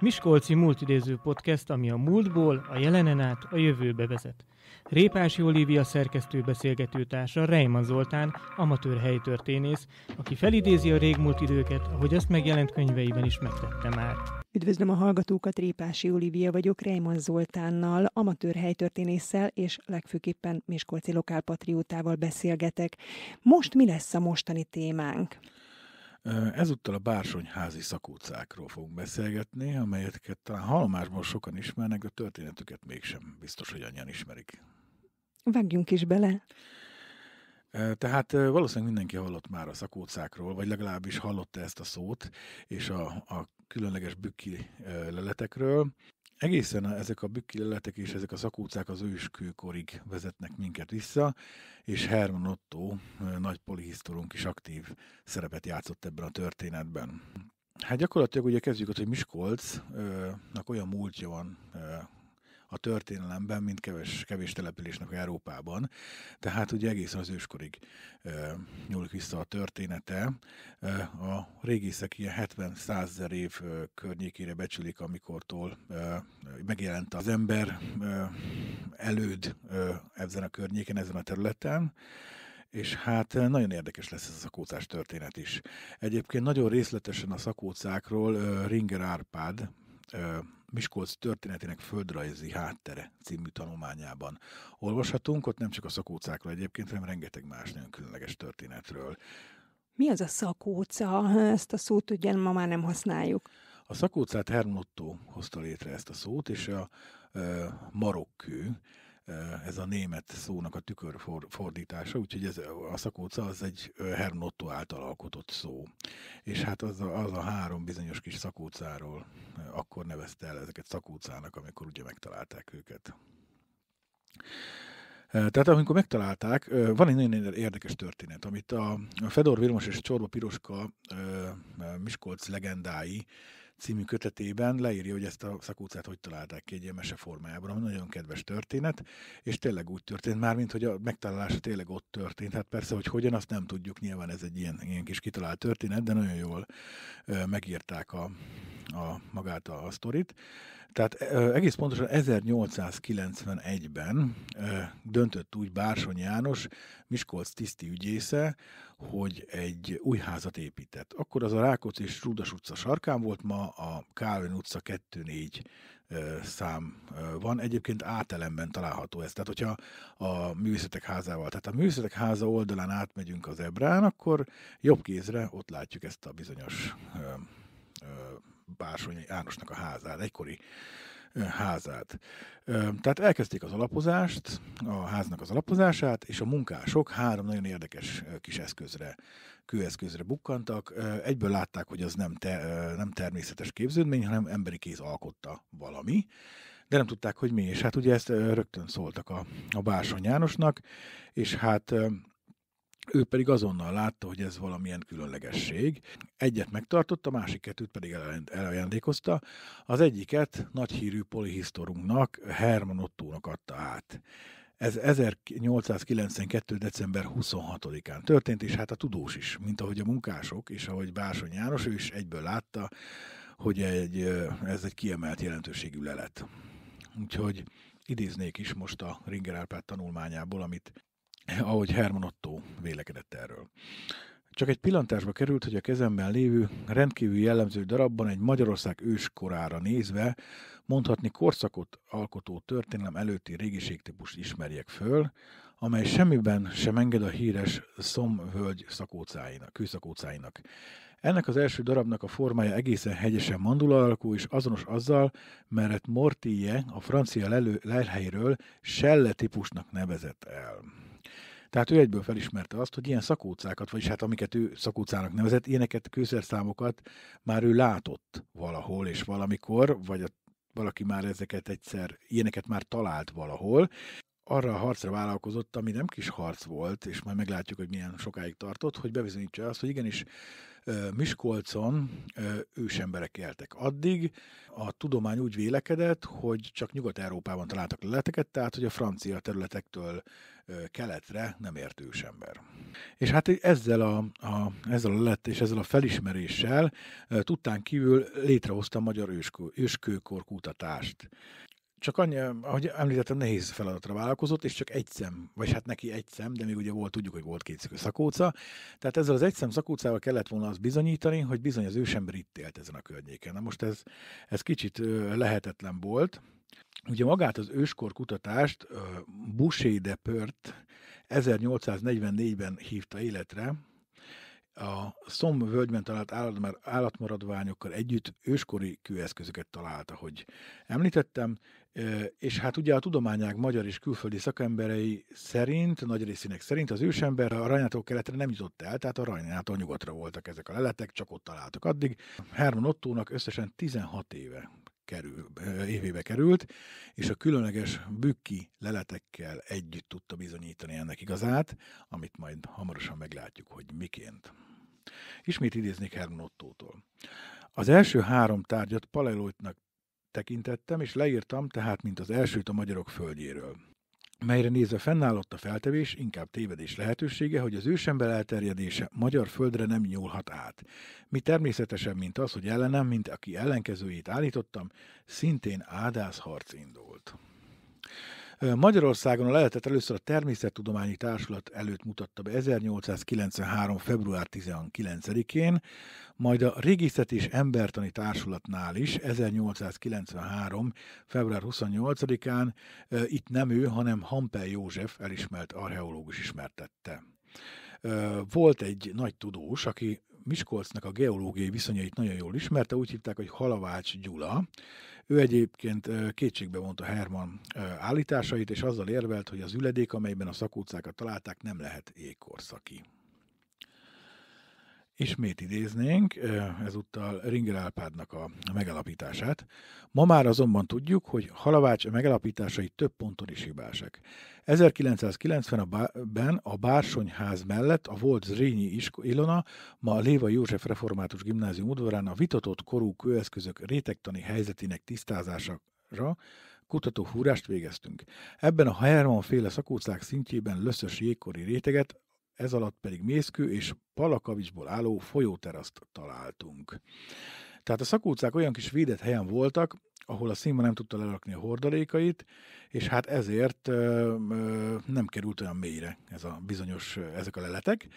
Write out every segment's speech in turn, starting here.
Miskolci Multidéző Podcast, ami a múltból, a jelenen át, a jövőbe vezet. Répási Olivia szerkesztő beszélgetőtársa Reiman Zoltán, amatőr helytörténész, aki felidézi a régmúlt időket, ahogy azt megjelent könyveiben is megtette már. Üdvözlöm a hallgatókat, Répási Olivia vagyok, Reiman Zoltánnal, amatőr helytörténésszel és legfőképpen Miskolci lokálpatriótával beszélgetek. Most mi lesz a mostani témánk? Ezúttal a Bársonyházi szakócákról fogunk beszélgetni, amelyeket talán halmásból sokan ismernek, de történetüket mégsem biztos, hogy annyian ismerik. Vegyünk is bele. Tehát valószínűleg mindenki hallott már a szakócákról, vagy legalábbis hallotta ezt a szót, és a, a különleges bükki leletekről egészen a, ezek a bükkileletek és ezek a szakúcák az őskőkorig vezetnek minket vissza, és Herman Otto, nagy polihisztorunk is aktív szerepet játszott ebben a történetben. Hát gyakorlatilag ugye kezdjük ott, hogy Miskolcnak olyan múltja van a történelemben, mint kevés, kevés településnek Európában. Tehát ugye egész az őskorig e, nyúlik vissza a története. E, a régészek ilyen 70-100 év környékére becsülik, amikortól e, megjelent az ember e, előd e, ezen a környéken, ezen a területen és hát nagyon érdekes lesz ez a szakócás történet is. Egyébként nagyon részletesen a szakócákról Ringer Árpád, Miskolc történetének földrajzi háttere című tanulmányában olvashatunk, ott nem csak a szakócákról egyébként, hanem rengeteg más nagyon különleges történetről. Mi az a szakóca? Ezt a szót ugye ma már nem használjuk. A szakócát Hermotto hozta létre ezt a szót, és a e, marokkő, ez a német szónak a tükör fordítása, úgyhogy ez, a szakóca az egy Herrn által alkotott szó. És hát az a, az a három bizonyos kis szakócáról akkor nevezte el ezeket szakócának, amikor ugye megtalálták őket. Tehát amikor megtalálták, van egy nagyon érdekes történet, amit a Fedor Vilmos és Csorba Piroska Miskolc legendái című kötetében leírja, hogy ezt a szakúcát hogy találták ki egy ilyen mese formájában, ami nagyon kedves történet, és tényleg úgy történt, mármint hogy a megtalálása tényleg ott történt. Hát persze, hogy hogyan, azt nem tudjuk, nyilván ez egy ilyen, ilyen kis kitalált történet, de nagyon jól ö, megírták a, a magát a, a sztorit. Tehát egész pontosan 1891-ben döntött úgy Bársony János, Miskolc tiszti ügyésze, hogy egy új házat épített. Akkor az a Rákóczi és Rúdas utca sarkán volt, ma a Kálvin utca 2-4 szám van. Egyébként átelemben található ez. Tehát, hogyha a művészetek házával, tehát a művészetek háza oldalán átmegyünk az Ebrán, akkor jobb kézre ott látjuk ezt a bizonyos Bársonyi Ánosnak a házát, egykori házát. Tehát elkezdték az alapozást, a háznak az alapozását, és a munkások három nagyon érdekes kis eszközre, kőeszközre bukkantak. Egyből látták, hogy az nem, te, nem természetes képződmény, hanem emberi kéz alkotta valami de nem tudták, hogy mi. És hát ugye ezt rögtön szóltak a, a Bárson Jánosnak, és hát ő pedig azonnal látta, hogy ez valamilyen különlegesség. Egyet megtartotta, a másik kettőt pedig elajándékozta. Az egyiket nagy hírű polihisztorunknak, Herman Ottónak adta át. Ez 1892. december 26-án történt, és hát a tudós is, mint ahogy a munkások, és ahogy Bársony János, ő is egyből látta, hogy egy, ez egy kiemelt jelentőségű lelet. Úgyhogy idéznék is most a Ringer Árpád tanulmányából, amit ahogy Herman Otto vélekedett erről. Csak egy pillantásba került, hogy a kezemben lévő, rendkívül jellemző darabban egy Magyarország őskorára nézve mondhatni korszakot alkotó történelem előtti régiségtípust ismerjek föl, amely semmiben sem enged a híres szomvölgy szakócáinak, kőszakócáinak. Ennek az első darabnak a formája egészen hegyesen mandula alakú, és azonos azzal, mert Mortille a francia lelő, lelhelyről selle típusnak nevezett el. Tehát ő egyből felismerte azt, hogy ilyen szakócákat, vagyis hát amiket ő szakócának nevezett, ilyeneket, kőszerszámokat már ő látott valahol és valamikor, vagy a, valaki már ezeket egyszer, ilyeneket már talált valahol, arra a harcra vállalkozott, ami nem kis harc volt, és majd meglátjuk, hogy milyen sokáig tartott, hogy bebizonyítsa azt, hogy igenis Miskolcon ősemberek éltek. Addig a tudomány úgy vélekedett, hogy csak Nyugat-Európában találtak leleteket, tehát hogy a francia területektől keletre nem ért ősember. És hát ezzel a, a, ezzel a lett és ezzel a felismeréssel tudtán kívül létrehozta a magyar őskő, őskőkor kutatást csak annyi, ahogy említettem, nehéz feladatra vállalkozott, és csak egy szem, vagy hát neki egy szem, de még ugye volt, tudjuk, hogy volt két szakóca. Tehát ezzel az egy szem szakócával kellett volna azt bizonyítani, hogy bizony az ősember itt élt ezen a környéken. Na most ez, ez kicsit lehetetlen volt, Ugye magát az őskor kutatást Boucher de Pört 1844-ben hívta életre, a Szom völgyben talált állatmaradványokkal együtt őskori kőeszközöket találta, hogy említettem, és hát ugye a tudományák magyar és külföldi szakemberei szerint, nagy részének szerint az ősember a rajnától keletre nem jutott el, tehát a rajnától nyugatra voltak ezek a leletek, csak ott találtak addig. Herman Ottónak összesen 16 éve kerül, évébe került, és a különleges bükki leletekkel együtt tudta bizonyítani ennek igazát, amit majd hamarosan meglátjuk, hogy miként. Ismét idéznék Herman Ottótól. Az első három tárgyat Paleolitnak tekintettem, és leírtam tehát, mint az elsőt a magyarok földjéről melyre nézve fennállott a feltevés, inkább tévedés lehetősége, hogy az ősember elterjedése magyar földre nem nyúlhat át. Mi természetesen, mint az, hogy ellenem, mint aki ellenkezőjét állítottam, szintén ádászharc indult. Magyarországon a leletet először a Természettudományi Társulat előtt mutatta be 1893. február 19-én, majd a Régészet és Embertani Társulatnál is 1893. február 28-án itt nem ő, hanem Hampel József elismert archeológus ismertette. Volt egy nagy tudós, aki Miskolcnak a geológiai viszonyait nagyon jól ismerte, úgy hívták, hogy Halavács Gyula, ő egyébként kétségbe vonta Herman állításait, és azzal érvelt, hogy az üledék, amelyben a szakutcákat találták, nem lehet ékorszaki. Ismét idéznénk, ezúttal Ringer Álpádnak a megalapítását. Ma már azonban tudjuk, hogy Halavács megalapításai több ponton is hibásak. 1990-ben a Bársonyház mellett a volt Zrínyi Ilona, ma a Léva József Református Gimnázium udvarán a vitatott korú kőeszközök rétegtani helyzetének tisztázására kutató húrást végeztünk. Ebben a Herman féle szakócák szintjében löszös jégkori réteget, ez alatt pedig mészkő és palakavicsból álló folyóteraszt találtunk. Tehát a szakúcák olyan kis védett helyen voltak, ahol a színma nem tudta lerakni a hordalékait, és hát ezért ö, ö, nem került olyan mélyre ez a bizonyos, ezek a leletek.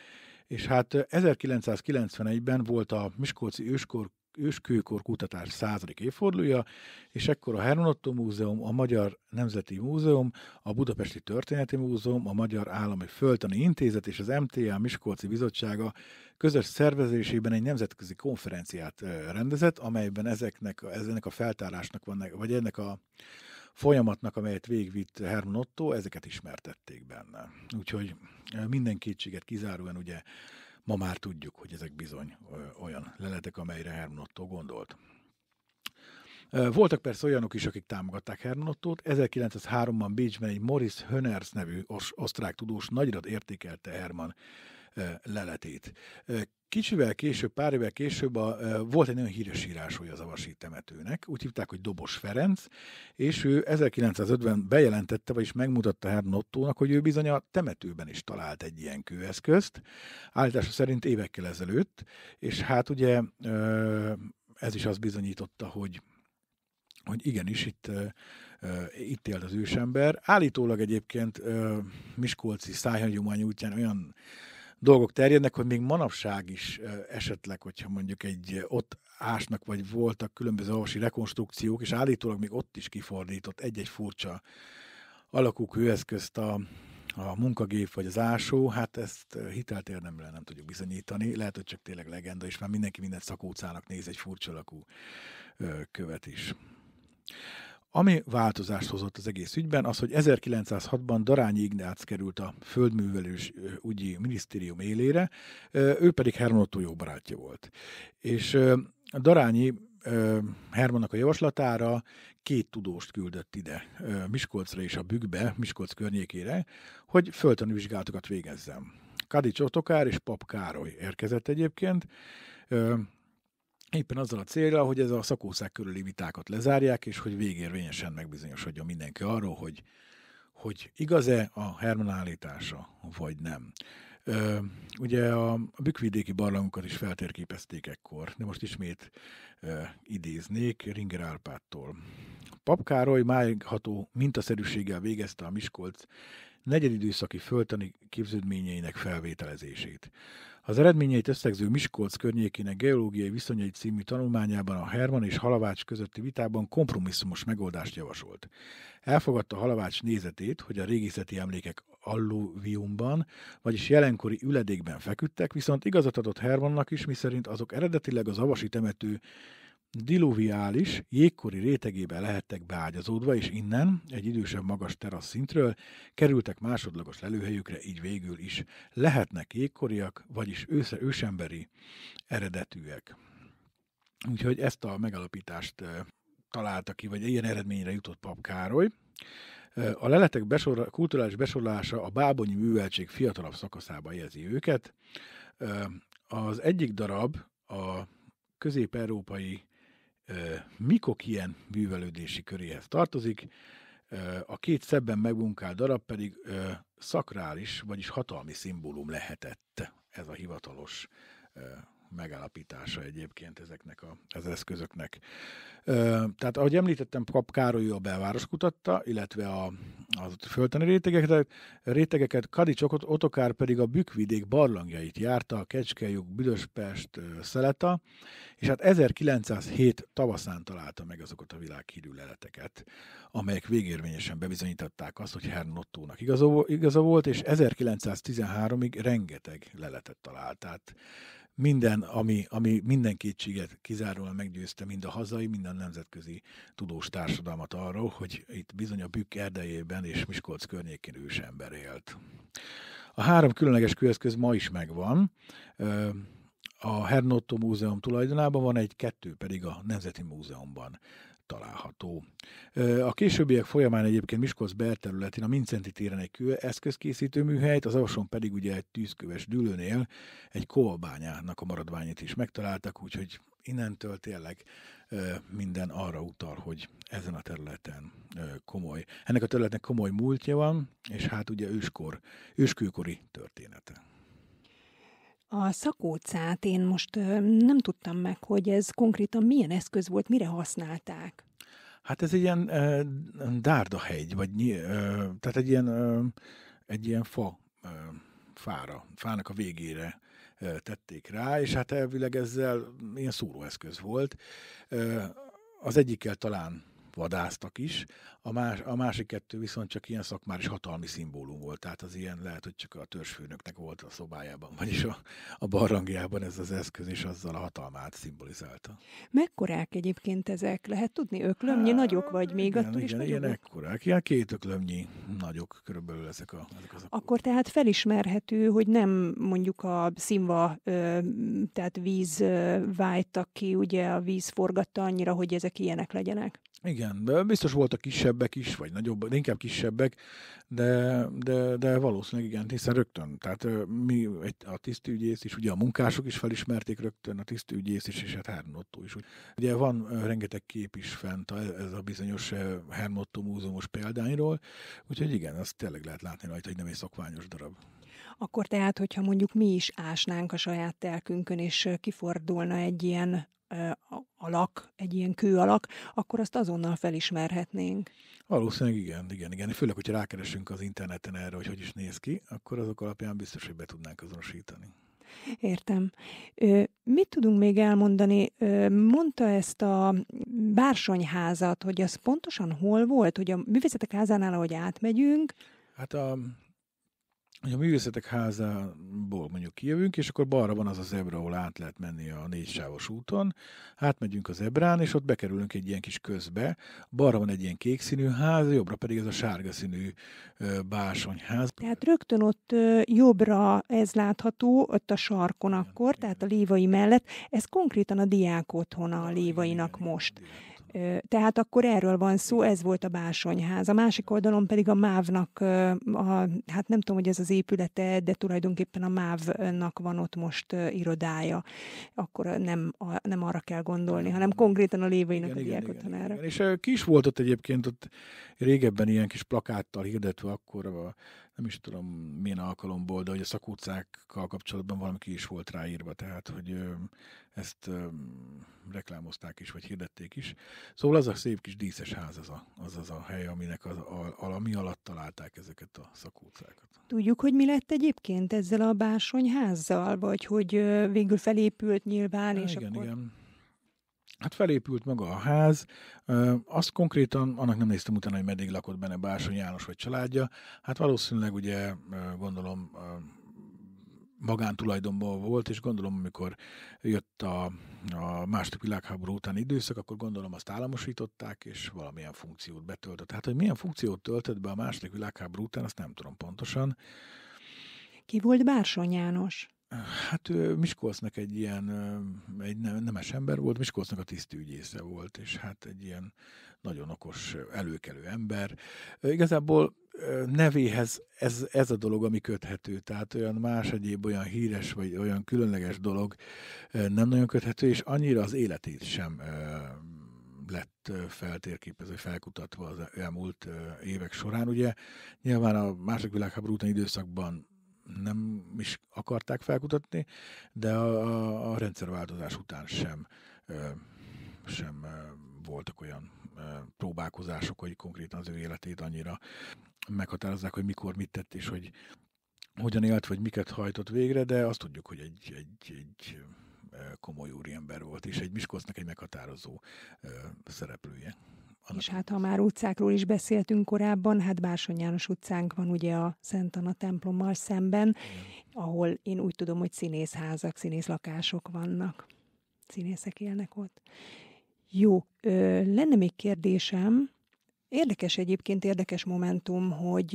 És hát 1991-ben volt a Miskolci őskor őskőkor kutatás századik évfordulója, és ekkor a Otto Múzeum, a Magyar Nemzeti Múzeum, a Budapesti Történeti Múzeum, a Magyar Állami Föltani Intézet és az MTA Miskolci Bizottsága közös szervezésében egy nemzetközi konferenciát rendezett, amelyben ezeknek, ezeknek a feltárásnak vannak, vagy ennek a folyamatnak, amelyet végvitt Hermann Otto, ezeket ismertették benne. Úgyhogy minden kétséget kizáróan ugye Ma már tudjuk, hogy ezek bizony olyan leletek, amelyre Otto gondolt. Voltak persze olyanok is, akik támogatták Hernottót. 1903-ban Bécsben egy Morris Höners nevű osztrák tudós nagyra értékelte Hermann leletét. Kicsivel később, pár évvel később a, volt egy nagyon híres írásúja az Avasi temetőnek, úgy hívták, hogy Dobos Ferenc, és ő 1950-ben bejelentette, vagyis megmutatta Hernottónak, hogy ő bizony a temetőben is talált egy ilyen kőeszközt, állítása szerint évekkel ezelőtt, és hát ugye ez is azt bizonyította, hogy hogy igenis itt, itt élt az ősember. Állítólag egyébként Miskolci szájhagyomány útján olyan dolgok terjednek, hogy még manapság is esetleg, hogyha mondjuk egy ott ásnak, vagy voltak különböző orvosi rekonstrukciók, és állítólag még ott is kifordított egy-egy furcsa alakú kőeszközt a, a munkagép vagy az ásó, hát ezt hitelt érdemben nem tudjuk bizonyítani. Lehet, hogy csak tényleg legenda, és már mindenki minden szakócának néz egy furcsa alakú követ is. Ami változást hozott az egész ügyben, az, hogy 1906-ban Darányi Ignác került a földművelős ügyi minisztérium élére, ő pedig Herman Otto jó barátja volt. És Darányi Hermannak a javaslatára két tudóst küldött ide, Miskolcra és a Bükbe, Miskolc környékére, hogy vizsgálatokat végezzem. Kadics Otokár és Pap Károly érkezett egyébként, Éppen azzal a célra, hogy ez a szakószág körüli vitákat lezárják, és hogy végérvényesen megbizonyosodjon mindenki arról, hogy, hogy igaz-e a Herman állítása, vagy nem. Ö, ugye a, a bükvidéki barlangokat is feltérképezték ekkor, de most ismét ö, idéznék Ringer Árpádtól. Károly májható mintaszerűséggel végezte a Miskolc negyedidőszaki földtani képződményeinek felvételezését. Az eredményeit összegző Miskolc környékének geológiai viszonyai című tanulmányában a Herman és Halavács közötti vitában kompromisszumos megoldást javasolt. Elfogadta Halavács nézetét, hogy a régészeti emlékek alluviumban, vagyis jelenkori üledékben feküdtek, viszont igazat adott Hermannak is, miszerint azok eredetileg az avasi temető diluviális, jégkori rétegébe lehettek beágyazódva, és innen, egy idősebb magas terasz szintről kerültek másodlagos lelőhelyükre, így végül is lehetnek jégkoriak, vagyis ősze ősemberi eredetűek. Úgyhogy ezt a megalapítást találta ki, vagy ilyen eredményre jutott Pap Károly. A leletek besorra, kulturális besorolása a bábonyi műveltség fiatalabb szakaszába jelzi őket. Az egyik darab a közép-európai Mikok ilyen művelődési köréhez tartozik, a két szebben megmunkált darab pedig szakrális, vagyis hatalmi szimbólum lehetett ez a hivatalos megállapítása egyébként ezeknek a, az eszközöknek. Ö, tehát ahogy említettem, Kap Károly a belváros kutatta, illetve a, a földtani rétegeket, rétegeket Kadics Otokár pedig a Bükvidék barlangjait járta, Kecskejuk, Büdöspest, Szeleta, és hát 1907 tavaszán találta meg azokat a világhírű leleteket, amelyek végérvényesen bebizonyították azt, hogy Hern Lottónak igaza, igaza volt, és 1913-ig rengeteg leletet talált. Tehát minden, ami, ami minden kétséget kizárólag meggyőzte mind a hazai, mind a nemzetközi tudós társadalmat arról, hogy itt bizony a Bükk erdejében és Miskolc környékén ősember élt. A három különleges kőeszköz ma is megvan. A Hernotto Múzeum tulajdonában van egy, kettő pedig a Nemzeti Múzeumban található. A későbbiek folyamán egyébként Miskolc belterületén a Mincenti téren egy kő eszközkészítő műhelyt, az avason pedig ugye egy tűzköves dűlőnél egy kolbányának a maradványait is megtaláltak, úgyhogy innentől tényleg minden arra utal, hogy ezen a területen komoly. Ennek a területnek komoly múltja van, és hát ugye őskor, őskőkori története. A szakócát én most nem tudtam meg, hogy ez konkrétan milyen eszköz volt, mire használták. Hát ez egy ilyen e, dárdahegy, vagy e, tehát egy ilyen, e, egy ilyen fa, e, fára, fának a végére e, tették rá, és hát elvileg ezzel ilyen szóróeszköz volt. E, az egyikkel talán vadásztak is, a, más, a másik kettő viszont csak ilyen szakmáris hatalmi szimbólum volt, tehát az ilyen lehet, hogy csak a törzsfőnöknek volt a szobájában, vagyis a, a barlangjában ez az eszköz, és azzal a hatalmát szimbolizálta. Mekkorák egyébként ezek? Lehet tudni, öklömnyi Há, nagyok vagy még igen, attól igen, is igen, nagyobbak? ekkorák, ilyen két öklömnyi nagyok körülbelül ezek a... Ezek az Akkor tehát felismerhető, hogy nem mondjuk a színva, tehát víz váltak ki, ugye a víz forgatta annyira, hogy ezek ilyenek legyenek. Igen, de biztos voltak kisebbek is, vagy nagyobb, de inkább kisebbek, de, de, de valószínűleg igen, hiszen rögtön. Tehát mi, a tisztügyész is, ugye a munkások is felismerték rögtön, a tisztügyész is, és a hát Hernotto is. Ugye van rengeteg kép is fent ez a bizonyos Hernotto múzeumos példányról, úgyhogy igen, azt tényleg lehet látni rajta, hogy nem egy szokványos darab. Akkor tehát, hogyha mondjuk mi is ásnánk a saját telkünkön, és kifordulna egy ilyen alak, egy ilyen kő alak, akkor azt azonnal felismerhetnénk. Valószínűleg igen, igen, igen. Főleg, hogyha rákeresünk az interneten erre, hogy hogy is néz ki, akkor azok alapján biztos, hogy be tudnánk azonosítani. Értem. Mit tudunk még elmondani? Mondta ezt a bársonyházat, hogy az pontosan hol volt, hogy a művészetek házánál, ahogy átmegyünk. Hát a hogy a művészetek házából mondjuk kijövünk, és akkor balra van az a zebra, ahol át lehet menni a négysávos úton, átmegyünk az zebrán, és ott bekerülünk egy ilyen kis közbe, balra van egy ilyen kék színű ház, jobbra pedig ez a sárga színű básonyház. Tehát rögtön ott jobbra ez látható, ott a sarkon akkor, tehát a lévai mellett, ez konkrétan a diák otthona a lévainak igen, most. Igen. Tehát akkor erről van szó, ez volt a Básonyház. A másik oldalon pedig a MÁV-nak, a, hát nem tudom, hogy ez az épülete, de tulajdonképpen a MÁV-nak van ott most irodája. Akkor nem, a, nem arra kell gondolni, hanem konkrétan a lévőinek igen, a diákotanára. És kis volt ott egyébként, ott régebben ilyen kis plakáttal hirdetve akkor a nem is tudom milyen alkalomból, de hogy a szakutcákkal kapcsolatban valami ki is volt ráírva, tehát hogy ezt reklámozták is, vagy hirdették is. Szóval az a szép kis díszes ház az a, az, az a hely, aminek az, a, a, ami alatt találták ezeket a szakutcákat. Tudjuk, hogy mi lett egyébként ezzel a házzal, vagy hogy végül felépült nyilván, Há, és igen, akkor... Igen, Hát felépült maga a ház, azt konkrétan, annak nem néztem utána, hogy meddig lakott benne Bársony János vagy családja, hát valószínűleg ugye gondolom magántulajdonban volt, és gondolom, amikor jött a, a második világháború utáni időszak, akkor gondolom azt államosították, és valamilyen funkciót betöltött. Hát, hogy milyen funkciót töltött be a második világháború után, azt nem tudom pontosan. Ki volt Bársony János? Hát Miskolcnak egy ilyen, egy nemes ember volt, Miskolcnak a tisztügyésze volt, és hát egy ilyen nagyon okos, előkelő ember. Igazából nevéhez ez, ez a dolog, ami köthető, tehát olyan más egyéb, olyan híres, vagy olyan különleges dolog nem nagyon köthető, és annyira az életét sem lett feltérképező, felkutatva az elmúlt évek során. Ugye nyilván a második világháború utáni időszakban nem is akarták felkutatni, de a, a rendszerváltozás után sem, sem voltak olyan próbálkozások, hogy konkrétan az ő életét annyira meghatározzák, hogy mikor mit tett, és hogy hogyan élt, vagy miket hajtott végre, de azt tudjuk, hogy egy, egy, egy komoly úriember volt, és egy Miskolcnak egy meghatározó szereplője. És hát ha már utcákról is beszéltünk korábban, hát Bársony János utcánk van ugye a Szent Anna templommal szemben, Igen. ahol én úgy tudom, hogy színészházak, színészlakások vannak. Színészek élnek ott. Jó, ö, lenne még kérdésem, Érdekes egyébként, érdekes momentum, hogy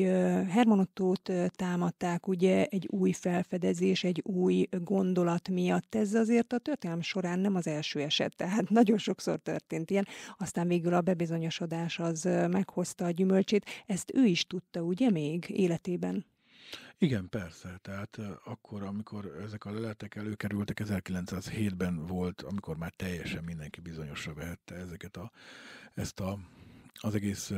Herman Ottót támadták ugye egy új felfedezés, egy új gondolat miatt. Ez azért a történelem során nem az első eset, tehát nagyon sokszor történt ilyen. Aztán végül a bebizonyosodás az meghozta a gyümölcsét. Ezt ő is tudta, ugye még életében? Igen, persze. Tehát akkor, amikor ezek a leletek előkerültek, 1907-ben volt, amikor már teljesen mindenki bizonyosra vehette ezeket a, ezt a az egész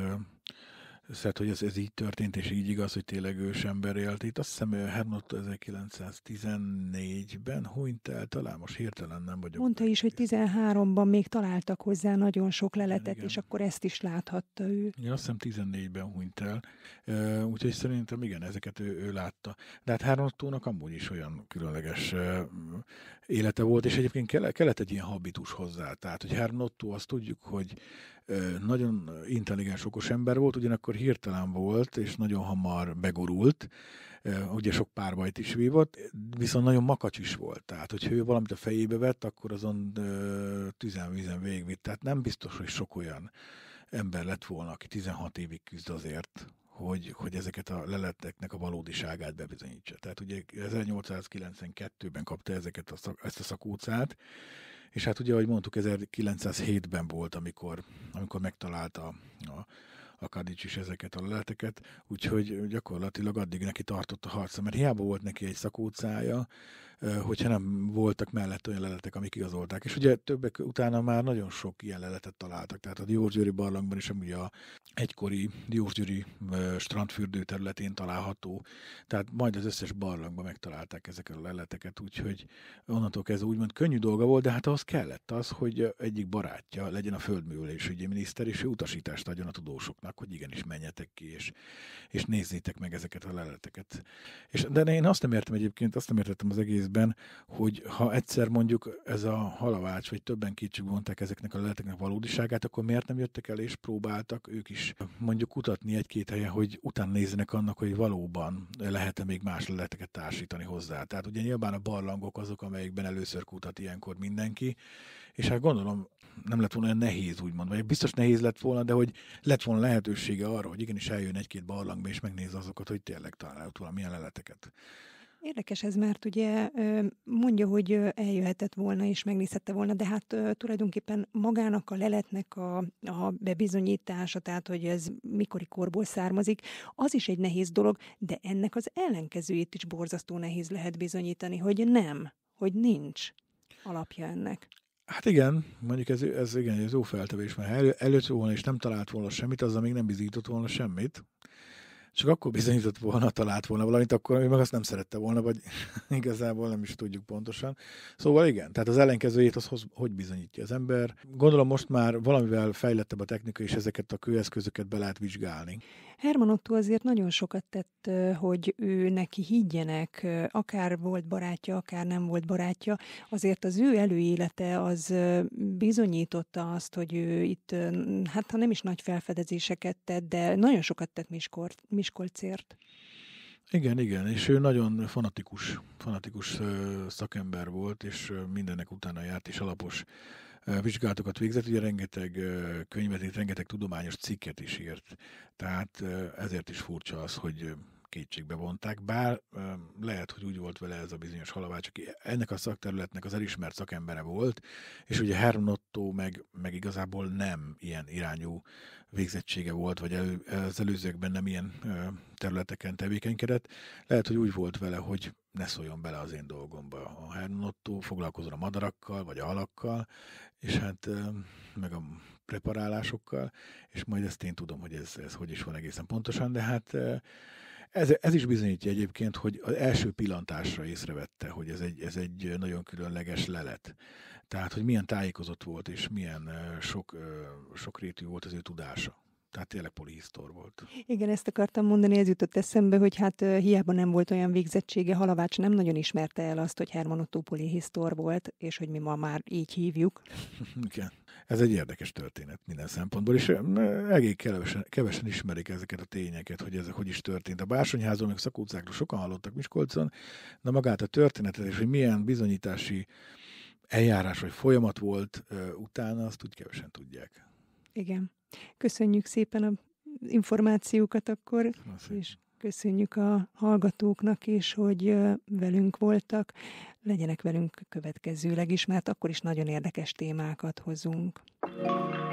szert, hogy ez, ez így történt, és így igaz, hogy tényleg ősember élt. Itt azt hiszem, Hernot 1914-ben hunyt el, talán most hirtelen nem vagyok. Mondta is, hogy 13-ban még találtak hozzá nagyon sok leletet, igen, és akkor ezt is láthatta ő. Igen, azt hiszem 14-ben hunyt el, úgyhogy szerintem igen, ezeket ő, ő látta. De hát Hernotónak amúgy is olyan különleges élete volt, és egyébként kellett, kellett egy ilyen habitus hozzá. Tehát, hogy Hernotó, azt tudjuk, hogy nagyon intelligens, okos ember volt, ugyanakkor hirtelen volt, és nagyon hamar begurult, ugye sok párbajt is vívott, viszont nagyon makacs is volt. Tehát, hogyha ő valamit a fejébe vett, akkor azon tüzenvízen végigvitt. Tehát nem biztos, hogy sok olyan ember lett volna, aki 16 évig küzd azért, hogy, hogy ezeket a leleteknek a valódiságát bebizonyítsa. Tehát ugye 1892-ben kapta ezeket a szak, ezt a szakócát, és hát ugye, ahogy mondtuk, 1907-ben volt, amikor, amikor megtalálta a, a a Kadics is ezeket a leleteket, úgyhogy gyakorlatilag addig neki tartott a harca, mert hiába volt neki egy szakócája, hogyha nem voltak mellett olyan leletek, amik igazolták. És ugye többek utána már nagyon sok ilyen leletet találtak, tehát a Diógyőri barlangban is, ami a egykori Diósgyőri strandfürdő területén található, tehát majd az összes barlangban megtalálták ezeket a leleteket, úgyhogy onnantól kezdve úgymond könnyű dolga volt, de hát ahhoz kellett az, hogy egyik barátja legyen a földművelésügyi miniszter, és ő utasítást adjon a tudósoknak, hogy igenis menjetek ki, és, és nézzétek meg ezeket a leleteket. És, de én azt nem értem egyébként, azt nem értettem az egészben, hogy ha egyszer mondjuk ez a halavács, vagy többen kicsik vonták ezeknek a leleteknek valódiságát, akkor miért nem jöttek el és próbáltak ők is is mondjuk kutatni egy-két helyen, hogy utána nézzenek annak, hogy valóban lehet-e még más leleteket társítani hozzá. Tehát ugye nyilván a barlangok azok, amelyekben először kutat ilyenkor mindenki, és hát gondolom nem lett volna olyan nehéz, úgymond, vagy biztos nehéz lett volna, de hogy lett volna lehetősége arra, hogy igenis eljön egy-két barlangba és megnéz azokat, hogy tényleg találhat valamilyen leleteket. Érdekes ez, mert ugye mondja, hogy eljöhetett volna és megnézhette volna, de hát tulajdonképpen magának a leletnek a, a bebizonyítása, tehát hogy ez mikori korból származik, az is egy nehéz dolog, de ennek az ellenkezőjét is borzasztó nehéz lehet bizonyítani, hogy nem, hogy nincs alapja ennek. Hát igen, mondjuk ez, ez igen, ez jó feltevés, mert elő, előtt volna és nem talált volna semmit, azzal még nem bizított volna semmit csak akkor bizonyított volna, talált volna valamit, akkor ő meg azt nem szerette volna, vagy igazából nem is tudjuk pontosan. Szóval igen, tehát az ellenkezőjét az hoz, hogy bizonyítja az ember. Gondolom most már valamivel fejlettebb a technika, és ezeket a kőeszközöket be lehet vizsgálni. Herman Otto azért nagyon sokat tett, hogy ő neki higgyenek, akár volt barátja, akár nem volt barátja. Azért az ő előélete az bizonyította azt, hogy ő itt, hát ha nem is nagy felfedezéseket tett, de nagyon sokat tett Miskolc, Miskolcért. Igen, igen, és ő nagyon fanatikus, fanatikus szakember volt, és mindennek utána járt, és alapos vizsgálatokat végzett, ugye rengeteg könyvet, rengeteg tudományos cikket is írt. Tehát ezért is furcsa az, hogy kétségbe vonták, bár lehet, hogy úgy volt vele ez a bizonyos halavács, aki ennek a szakterületnek az elismert szakembere volt, és hm. ugye Herman Otto meg, meg igazából nem ilyen irányú végzettsége volt, vagy elő, az előzőkben nem ilyen területeken tevékenykedett. Lehet, hogy úgy volt vele, hogy ne szóljon bele az én dolgomba. A Herman Otto foglalkozom a madarakkal, vagy a halakkal, és hát meg a preparálásokkal, és majd ezt én tudom, hogy ez, ez hogy is van egészen pontosan, de hát ez, ez is bizonyítja egyébként, hogy az első pillantásra észrevette, hogy ez egy, ez egy nagyon különleges lelet. Tehát, hogy milyen tájékozott volt, és milyen sok, rétű volt az ő tudása tehát tényleg polihisztor volt. Igen, ezt akartam mondani, ez jutott eszembe, hogy hát hiába nem volt olyan végzettsége, Halavács nem nagyon ismerte el azt, hogy Herman Otto polihisztor volt, és hogy mi ma már így hívjuk. Igen. Ez egy érdekes történet minden szempontból, és elég kevesen, kevesen ismerik ezeket a tényeket, hogy ez, hogy is történt. A bársonyházon, meg a sokan hallottak Miskolcon, de magát a történetet, és hogy milyen bizonyítási eljárás vagy folyamat volt utána, azt úgy kevesen tudják. Igen. Köszönjük szépen a információkat akkor, Köszönjük. és köszönjük a hallgatóknak is, hogy velünk voltak. Legyenek velünk következőleg is, mert akkor is nagyon érdekes témákat hozunk. Köszönjük.